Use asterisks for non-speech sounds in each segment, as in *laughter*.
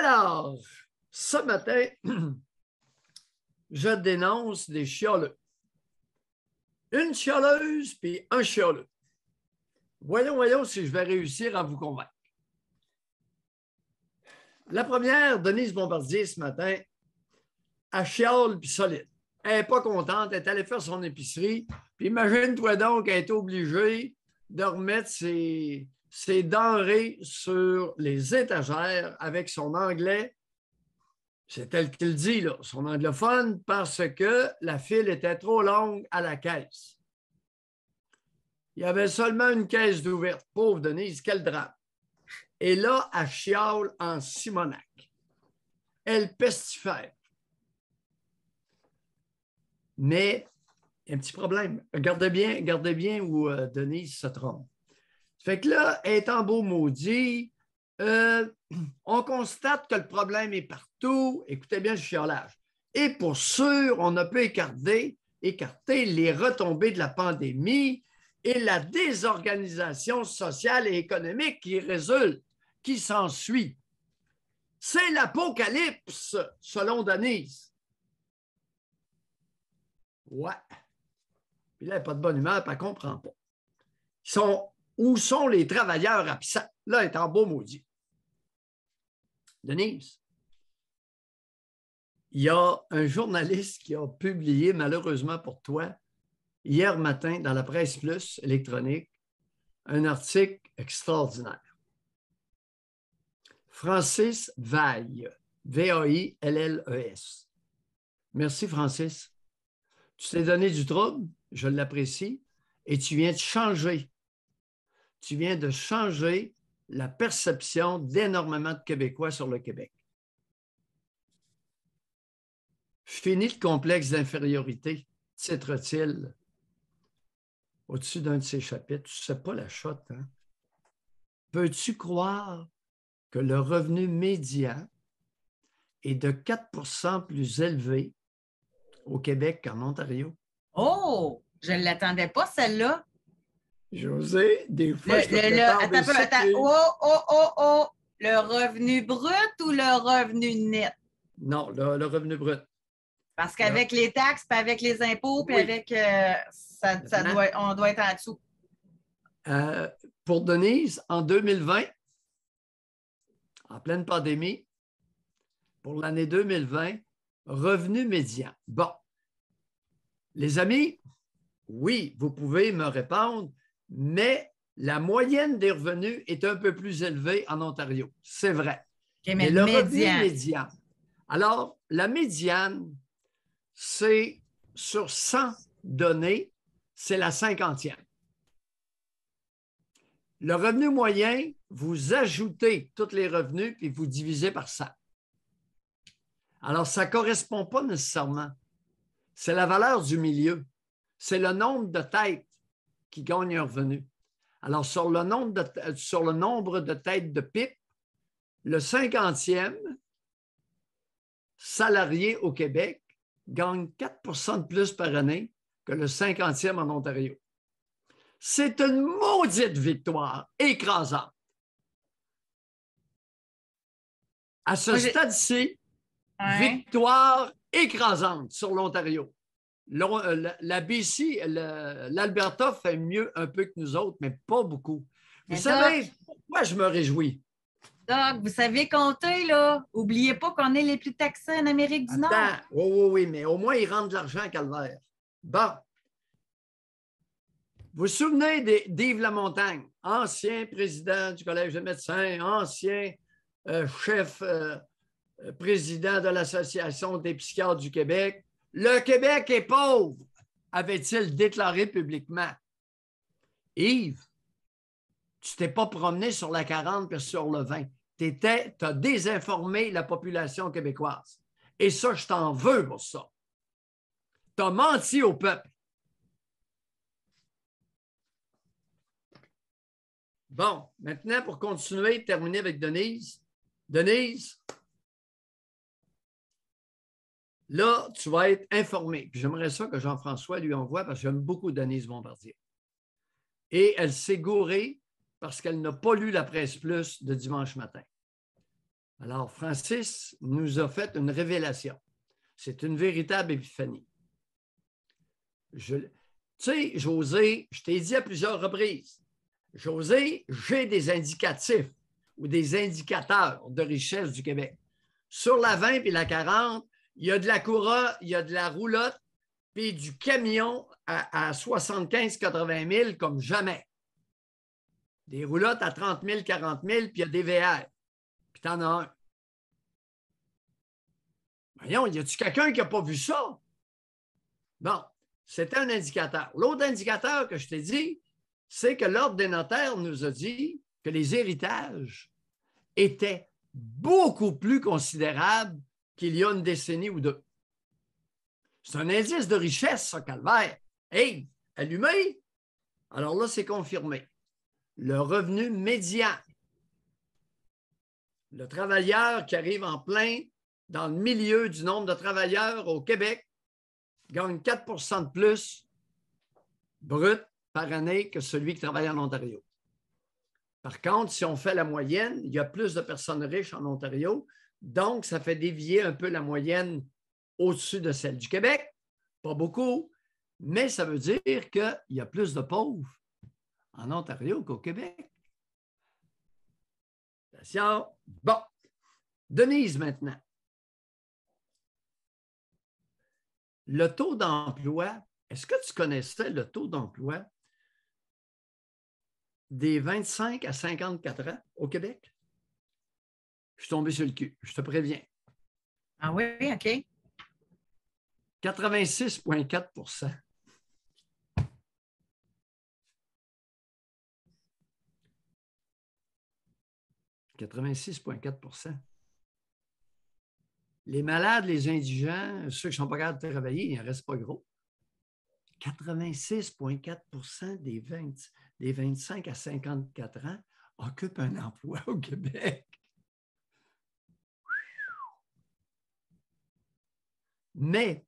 Alors, ce matin, *clears throat* je dénonce des chioleux. Une chioleuse puis un chialeux. Voyons, voyons si je vais réussir à vous convaincre. La première, Denise Bombardier, ce matin, a chiole puis solide. Elle n'est pas contente, elle est allée faire son épicerie. Puis imagine-toi donc elle est obligée de remettre ses, c'est denrées sur les étagères avec son anglais, c'est elle qu'il dit, son anglophone, parce que la file était trop longue à la caisse. Il y avait seulement une caisse d'ouverte. Pauvre Denise, quel drame. Et là, à chiale en Simonac. Elle pestifère. Mais, un petit problème. Gardez bien, gardez bien où euh, Denise se trompe. Fait que là, étant beau maudit, euh, *clears throat* on constate que le problème est partout. Écoutez bien le l'âge. Et pour sûr, on a pu écarter, écarter les retombées de la pandémie et la désorganisation sociale et économique qui résulte, qui s'ensuit. C'est l'apocalypse, selon Denise. Ouais. Puis là, pas de bonne humeur, elle ne comprend pas. Ils sont où sont les travailleurs absents? Là, est en beau maudit. Denise, il y a un journaliste qui a publié, malheureusement pour toi, hier matin dans la presse plus électronique, un article extraordinaire. Francis Vaille, V-A-I-L-L-E-S. Merci, Francis. Tu t'es donné du trouble, je l'apprécie, et tu viens de changer tu viens de changer la perception d'énormément de Québécois sur le Québec. Fini le complexe d'infériorité, titre-t-il au-dessus d'un de ces chapitres. Tu sais pas la chotte. Hein? Peux-tu croire que le revenu médian est de 4 plus élevé au Québec qu'en Ontario? Oh, je ne l'attendais pas, celle-là. José, des fois, le, je attends, Oh, oh, oh, oh! Le revenu brut ou le revenu net? Non, le, revenu brut. Parce qu'avec les taxes, puis avec les impôts, puis avec. Euh, ça, on doit être en dessous. Euh, pour Denise, en 2020, en pleine pandémie, pour l'année 2020, revenu médian. Bon. Les amis, oui, vous pouvez me répondre mais la moyenne des revenus est un peu plus élevée en Ontario. C'est vrai. mais, le revenu médian. Alors, la médiane, c'est sur 100 données, c'est la cinquantième. Le revenu moyen, vous ajoutez tous les revenus puis vous divisez par 100. Alors, ça ne correspond pas nécessairement. C'est la valeur du milieu. C'est le nombre de têtes qui gagnent un revenu. Alors, sur le nombre de, têtes de pipe, le cinquantième salarié au Québec gagne 4 de plus par année que le cinquantième en Ontario. C'est une maudite victoire écrasante. À ce stade-ci, victoire écrasante sur l'Ontario. Euh, la, BC, l'Alberta fait mieux un peu que nous autres, mais pas beaucoup. Vous savez pourquoi je me réjouis? Doc, vous savez compter, là. Oubliez pas qu'on est les plus taxés en Amérique du Attends. Nord. Oui, oui, oui, mais au moins, ils rendent de l'argent à Calvaire. Bon. Vous vous souvenez d'Yves Lamontagne, ancien président du Collège de médecins, ancien euh, chef euh, président de l'Association des psychiatres du Québec, le Québec est pauvre, avait-il déclaré publiquement. Yves, tu t'es pas promené sur la 40 et sur le 20. Tu as désinformé la population québécoise. Et ça, je t'en veux pour ça. Tu as menti au peuple. Bon, maintenant, pour continuer, terminer avec Denise. Denise, Là, tu vas être informé. J'aimerais ça que Jean-François lui envoie parce que j'aime beaucoup Denise Bombardier. Et elle s'est gourée parce qu'elle n'a pas lu la presse plus de dimanche matin. Alors, Francis nous a fait une révélation. C'est une véritable épiphanie. Je, tu sais, José, je t'ai dit à plusieurs reprises, José, j'ai des indicatifs ou des indicateurs de richesse du Québec. Sur la 20 et la 40, il y a de la Coura, il y a de la roulotte, puis du camion à, 75-80 000 comme jamais. Des roulottes à 30 000, 40 000, puis il y a des VR. Puis t'en as un. Voyons, y a-tu quelqu'un qui n'a pas vu ça? Bon, c'était un indicateur. L'autre indicateur que je t'ai dit, c'est que l'Ordre des notaires nous a dit que les héritages étaient beaucoup plus considérables qu'il y a une décennie ou deux. C'est un indice de richesse, ça, Calvaire. Hey, allumé! Alors là, c'est confirmé. Le revenu médian. Le travailleur qui arrive en plein dans le milieu du nombre de travailleurs au Québec gagne 4 de plus brut par année que celui qui travaille en Ontario. Par contre, si on fait la moyenne, il y a plus de personnes riches en Ontario donc, ça fait dévier un peu la moyenne au-dessus de celle du Québec. Pas beaucoup, mais ça veut dire qu'il y a plus de pauvres en Ontario qu'au Québec. Bon. Denise maintenant. Le taux d'emploi, est-ce que tu connaissais le taux d'emploi des 25 à 54 ans au Québec? je suis tombé sur le cul. Je te préviens. Ah oui, OK. 86,4 86,4 Les malades, les indigents, ceux qui ne sont pas capables de travailler, il n'en reste pas gros. 86,4 des, des 25 à 54 ans occupent un emploi au Québec. Mais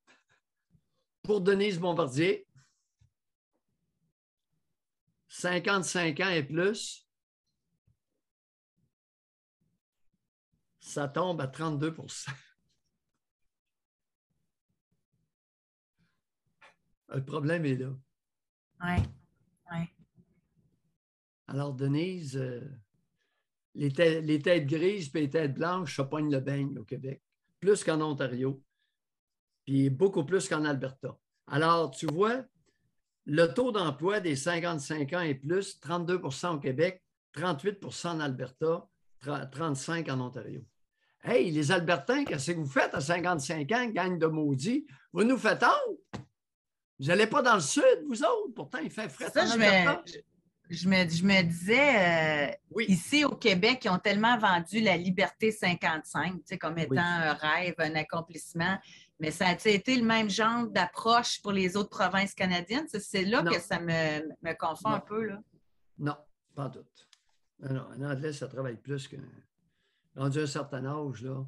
pour Denise Bombardier, 55 ans et plus, ça tombe à 32 Le problème est là. Oui, oui. Alors, Denise, euh, les, têtes, les, têtes grises et les têtes blanches, ça le bain au Québec, plus qu'en Ontario puis beaucoup plus qu'en Alberta. Alors, tu vois, le taux d'emploi des 55 ans et plus, 32 au Québec, 38 en Alberta, 35 en Ontario. Hey, les Albertains, qu'est-ce que vous faites à 55 ans, gagne de maudit? Vous nous faites honte? Vous n'allez pas dans le sud, vous autres? Pourtant, il fait frais. Ça, je me, je, je, me, disais, euh, ici au Québec, ils ont tellement vendu la liberté 55, comme étant un rêve, un accomplissement. Mais ça a été le même genre d'approche pour les autres provinces canadiennes? C'est là que ça me, confond un peu. Non, pas doute. Non, en anglais, ça travaille plus que. un certain âge, là,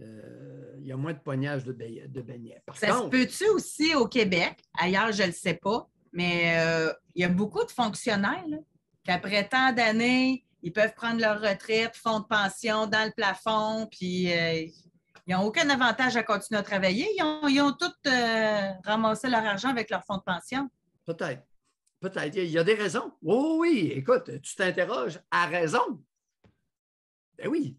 euh, il y a moins de poignages de, beignets. ça contre, se peut-tu aussi au Québec? Ailleurs, je ne le sais pas, mais euh, il y a beaucoup de fonctionnaires qu'après tant d'années, ils peuvent prendre leur retraite, fonds de pension dans le plafond, puis euh, ils n'ont aucun avantage à continuer à travailler. Ils ont, tous euh, ramassé leur argent avec leur fonds de pension. Peut-être. Peut-être. Il y a des raisons. oui, écoute, tu t'interroges à raison. Ben oui.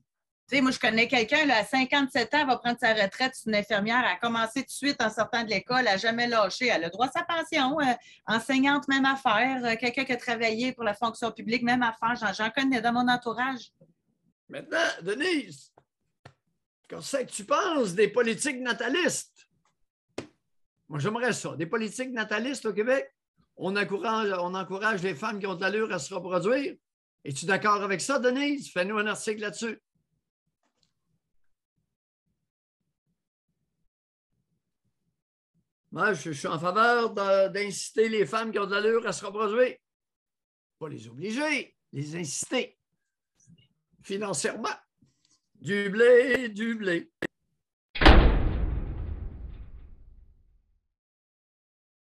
Tu sais, moi, je connais quelqu'un, à 57 ans, va prendre sa retraite. C'est une infirmière. a commencé tout de suite en sortant de l'école. a jamais lâché. Elle a le droit à sa pension. Euh, enseignante, même affaire. Euh, quelqu'un qui a travaillé pour la fonction publique, même affaire. J'en connais dans mon entourage. Maintenant, Denise, Qu'est-ce que tu penses des politiques natalistes? Moi, j'aimerais ça. Des politiques natalistes au Québec, on encourage, on encourage les femmes qui ont de l'allure à se reproduire. Es-tu d'accord avec ça, Denise? Fais-nous un article là-dessus. Moi, je suis en faveur d'inciter les femmes qui ont de l'allure à se reproduire. Pas les obliger, les inciter financièrement. Du blé, du blé.